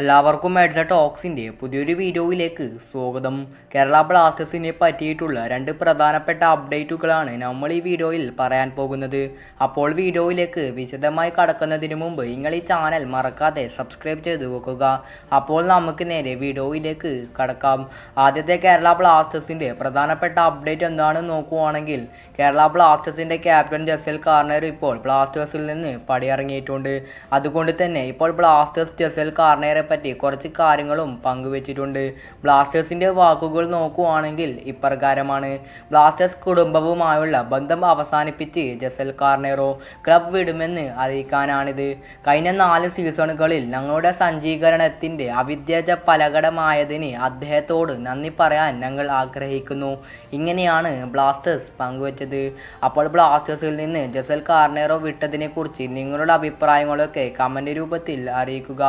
എല്ലാവർക്കും അഡ്സ ടോക്സിൻ്റെ പുതിയൊരു വീഡിയോയിലേക്ക് സ്വാഗതം കേരള ബ്ലാസ്റ്റേഴ്സിനെ പറ്റിയിട്ടുള്ള രണ്ട് പ്രധാനപ്പെട്ട അപ്ഡേറ്റുകളാണ് നമ്മൾ ഈ വീഡിയോയിൽ പറയാൻ പോകുന്നത് അപ്പോൾ വീഡിയോയിലേക്ക് വിശദമായി കടക്കുന്നതിന് മുമ്പ് നിങ്ങൾ ഈ ചാനൽ മറക്കാതെ സബ്സ്ക്രൈബ് ചെയ്ത് വെക്കുക അപ്പോൾ നമുക്ക് നേരെ വീഡിയോയിലേക്ക് കടക്കാം ആദ്യത്തെ കേരള ബ്ലാസ്റ്റേഴ്സിൻ്റെ പ്രധാനപ്പെട്ട അപ്ഡേറ്റ് എന്താണെന്ന് നോക്കുവാണെങ്കിൽ കേരള ബ്ലാസ്റ്റേഴ്സിൻ്റെ ക്യാപ്റ്റൻ ജസൽ കാർണർ ഇപ്പോൾ ബ്ലാസ്റ്റേഴ്സിൽ നിന്ന് പടിയിറങ്ങിയിട്ടുണ്ട് അതുകൊണ്ട് തന്നെ ഇപ്പോൾ ബ്ലാസ്റ്റേഴ്സ് ജസൽ കാർണറെ പറ്റി കുറച്ച് കാര്യങ്ങളും പങ്കുവച്ചിട്ടുണ്ട് ബ്ലാസ്റ്റേഴ്സിൻ്റെ വാക്കുകൾ നോക്കുകയാണെങ്കിൽ ഇപ്രകാരമാണ് ബ്ലാസ്റ്റേഴ്സ് കുടുംബവുമായുള്ള ബന്ധം അവസാനിപ്പിച്ച് ജസൽ കാർണേറോ ക്ലബ് വിടുമെന്ന് അറിയിക്കാനാണിത് കഴിഞ്ഞ നാല് സീസണുകളിൽ ഞങ്ങളുടെ സഞ്ചീകരണത്തിൻ്റെ അവിദ്യജ പലകടമായതിന് അദ്ദേഹത്തോട് നന്ദി പറയാൻ ഞങ്ങൾ ആഗ്രഹിക്കുന്നു ഇങ്ങനെയാണ് ബ്ലാസ്റ്റേഴ്സ് പങ്കുവച്ചത് അപ്പോൾ ബ്ലാസ്റ്റേഴ്സിൽ നിന്ന് ജസൽ കാർണേറോ വിട്ടതിനെക്കുറിച്ച് നിങ്ങളുടെ അഭിപ്രായങ്ങളൊക്കെ കമൻ്റ് രൂപത്തിൽ അറിയിക്കുക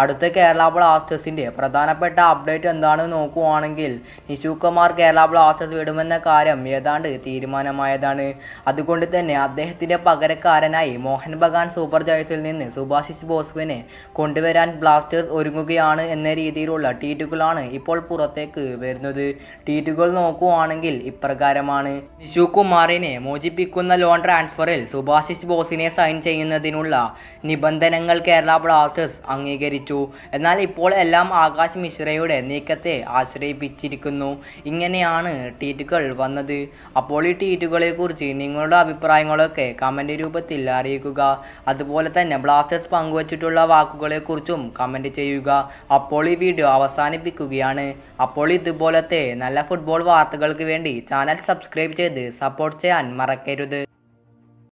അടുത്ത കേരള ബ്ലാസ്റ്റേഴ്സിൻ്റെ പ്രധാനപ്പെട്ട അപ്ഡേറ്റ് എന്താണെന്ന് നോക്കുവാണെങ്കിൽ നിശുകുമാർ കേരള ബ്ലാസ്റ്റേഴ്സ് വിടുമെന്ന കാര്യം ഏതാണ്ട് തീരുമാനമായതാണ് അതുകൊണ്ട് തന്നെ അദ്ദേഹത്തിൻ്റെ പകരക്കാരനായി മോഹൻ ബഗാൻ സൂപ്പർ ജോയ്സിൽ നിന്ന് സുഭാഷിഷ് ബോസുവിനെ കൊണ്ടുവരാൻ ബ്ലാസ്റ്റേഴ്സ് ഒരുങ്ങുകയാണ് എന്ന രീതിയിലുള്ള ട്വീറ്റുകളാണ് ഇപ്പോൾ പുറത്തേക്ക് വരുന്നത് ട്വീറ്റുകൾ നോക്കുവാണെങ്കിൽ ഇപ്രകാരമാണ് നിഷുകുമാറിനെ മോചിപ്പിക്കുന്ന ലോൺ ട്രാൻസ്ഫറിൽ സുഭാഷിഷ് ബോസിനെ സൈൻ ചെയ്യുന്നതിനുള്ള നിബന്ധനകൾ കേരള ബ്ലാസ്റ്റേഴ്സ് അംഗീകരിച്ചു എന്നാൽ ഇപ്പോൾ എല്ലാം ആകാശ് മിശ്രയുടെ നീക്കത്തെ ആശ്രയിപ്പിച്ചിരിക്കുന്നു ഇങ്ങനെയാണ് ട്വീറ്റുകൾ വന്നത് അപ്പോൾ ഈ ട്വീറ്റുകളെക്കുറിച്ച് നിങ്ങളുടെ അഭിപ്രായങ്ങളൊക്കെ കമന്റ് രൂപത്തിൽ അറിയിക്കുക അതുപോലെ തന്നെ ബ്ലാസ്റ്റേഴ്സ് പങ്കുവച്ചിട്ടുള്ള കുറിച്ചും കമൻറ്റ് ചെയ്യുക അപ്പോൾ ഈ വീഡിയോ അവസാനിപ്പിക്കുകയാണ് അപ്പോൾ ഇതുപോലത്തെ നല്ല ഫുട്ബോൾ വാർത്തകൾക്ക് വേണ്ടി ചാനൽ സബ്സ്ക്രൈബ് ചെയ്ത് സപ്പോർട്ട് ചെയ്യാൻ മറക്കരുത്